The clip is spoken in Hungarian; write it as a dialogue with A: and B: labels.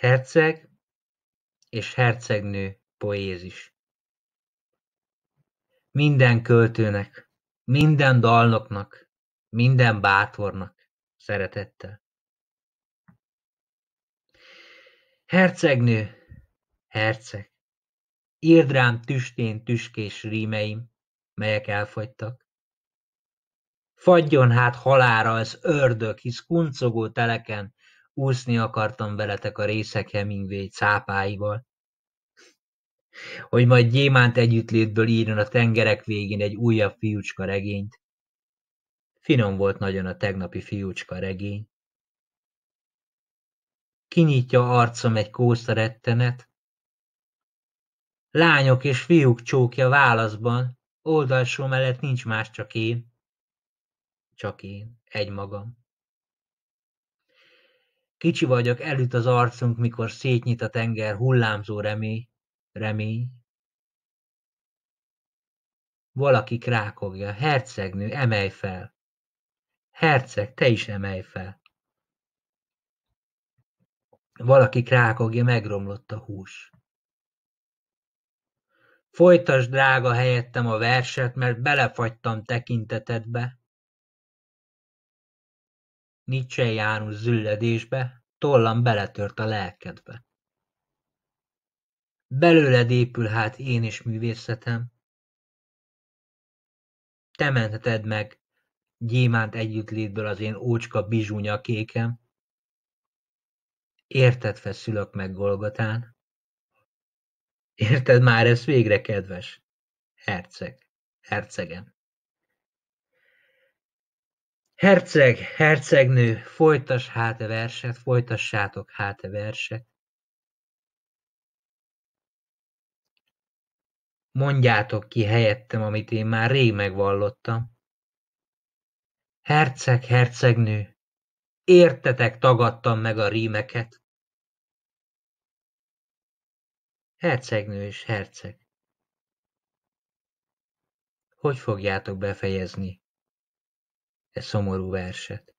A: Herceg és hercegnő poézis. Minden költőnek, minden dalnoknak, minden bátornak szeretettel. Hercegnő, herceg, írd rám tüstén tüskés rímeim, melyek elfogytak. Fagyjon hát halára az ördög, hisz kuncogó teleken úszni akartam veletek a részek Hemingway cápáival, hogy majd gyémánt együttlétből írjon a tengerek végén egy újabb fiúcska regényt. Finom volt nagyon a tegnapi fiúcska regény. Kinyitja arcom egy kószta rettenet. Lányok és fiúk csókja válaszban, oldalsó mellett nincs más, csak én. Csak én, egymagam. Kicsi vagyok, elüt az arcunk, mikor szétnyit a tenger, hullámzó remény, remény. Valaki krákogja, hercegnő, emelj fel. Herceg, te is emelj fel. Valaki krákogja, megromlott a hús. Folytasd, drága helyettem a verset, mert belefagytam tekintetedbe nietzscheiánus zülledésbe tollan beletört a lelkedbe. Belőled épül hát én is művészetem. Te mentheted meg gyémánt együttlétből az én ócska bizsúnya kékem. Érted feszülök meg Golgotán. Érted már ez végre, kedves? Herceg, hercegem. Herceg, hercegnő, folytas hát a e verset, folytassátok hát a e verset. Mondjátok ki helyettem, amit én már rég megvallottam. Herceg, hercegnő, értetek tagadtam meg a rímeket. Hercegnő és herceg. Hogy fogjátok befejezni e szomorú verset.